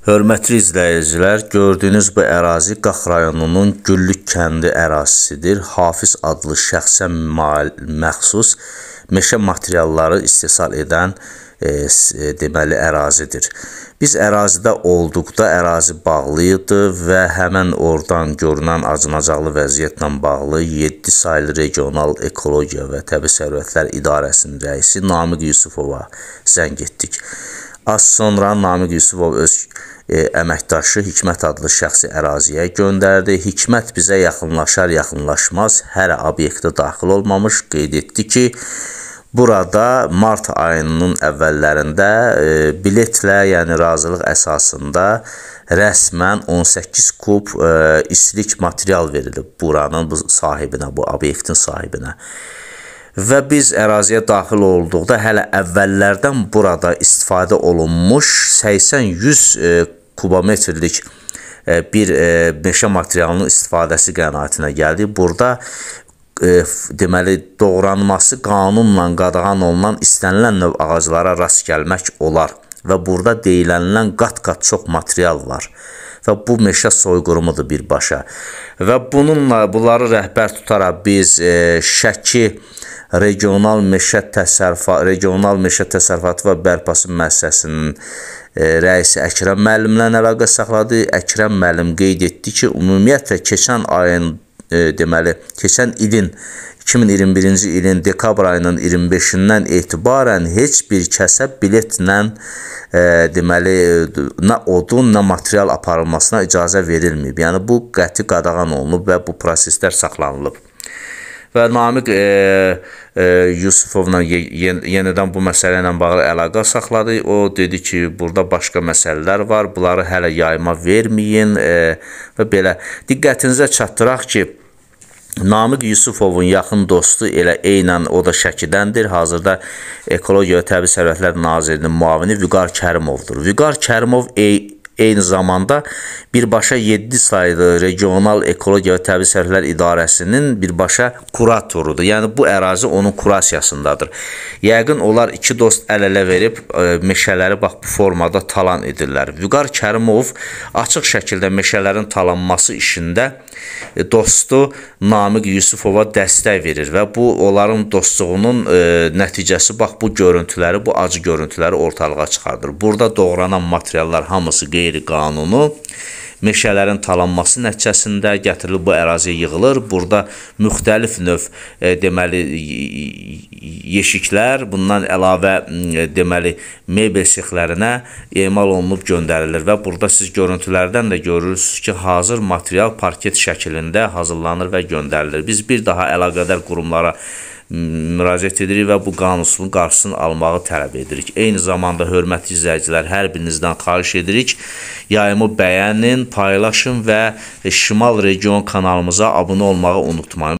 Hörmətli izləyicilər, gördüyünüz bu ərazi Qax rayonunun Güllük kəndi ərazisidir. Hafiz adlı şəxsə məxsus meşə materialları istehsal edən e, e, deməli ərazidir. Biz ərazidə olduqda ərazi bağlıydı və həmən oradan görünən acınacaqlı vəziyyətlə bağlı 7 saylı regional ekologiya və təbii sərvətlər idarəsinin rəisi Namiq Yusufova zəng etdik. Az sonra Namiq Yusubov öz e, əməkdaşı Hikmət adlı şəxsi əraziyə göndərdi. Hikmət bizə yaxınlaşar yaxınlaşmaz hər obyektə daxil olmamış qeyd etdi ki, Burada mart ayının əvvəllərində e, biletlə, yəni razılıq əsasında rəsmən 18 kub e, istilik material verilib buranın bu sahibinə, bu obyektin sahibinə və biz əraziyə daxil olduqda hələ əvvəllərdən burada istifadə olunmuş 80-100 e, kubometrlik e, bir e, meşə materialının istifadəsi qənaətinə gəldik. Burada e, deməli doğranması qanunla qadağan olunan istənilən növ ağaclara rast gəlmək olar və burada deyilənlən qat-qat çox material var və bu meşə soyqırımıdır birbaşa. Və bununla bunları rəhbər tutaraq biz e, Şəki regional meşə təsərrüfat regional meşə təsərrüfatı və bərpası müəssisəsinin e, rəisi Əkrəm müəllimlə əlaqə saxladı. Əkrəm müəllim qeyd etdi ki, ümumiyyətlə keçən ayın e, deməli keçən ilin 2021-ci ilin dekabr ayının 25-dən etibarən heç bir kəsə biletlə e, deməli e, nə odun, nə material aparılmasına icazə verilməyib. Yəni bu qəti qadağan olunub və bu proseslər saxlanılıb. Və Namiq e, e, Yusufovla ye, yenidən bu məsələ ilə bağlı əlaqə saxladı. O dedi ki, burada başqa məsələlər var. Bunları hələ yayma verməyin e, və belə diqqətinizə çatdıraq ki, Namiq Yusufovun yaxın dostu elə eynən o da Şəkidəndir. Hazırda Ekologiya və Təbii Sərvətlər Nazirinin müavini Vüqar Kərimovdur. Vüqar Kərimov e eyni zamanda birbaşa 7 saylı regional ekologiya və təbii sərhədlər idarəsinin birbaşa kuratorudur. Yəni bu ərazi onun kurasiyasındadır. Yəqin onlar iki dost əl-ələ verib e, meşələri bax bu formada talan edirlər. Vüqar Kərimov açıq şəkildə meşələrin talanması işində e, dostu Namiq Yusufova dəstək verir və bu onların dostluğunun e, nəticəsi bax bu görüntüləri, bu acı görüntüləri ortalığa çıxardır. Burada doğranan materiallar hamısı qeyri qeyri qanunu meşələrin talanması nəticəsində gətirilib bu əraziyə yığılır. Burada müxtəlif növ e, deməli yeşiklər, bundan əlavə e, deməli mebel sexlərinə emal olunub göndərilir və burada siz görüntülərdən də görürsüz ki, hazır material parket şəklində hazırlanır və göndərilir. Biz bir daha əlaqədar qurumlara müraciət edirik və bu qanunsun qarşısını almağı tələb edirik. Eyni zamanda hörmətli izləyicilər, hər birinizdən xahiş edirik, yayımı bəyənin, paylaşın və Şimal Region kanalımıza abunə olmağı unutmayın.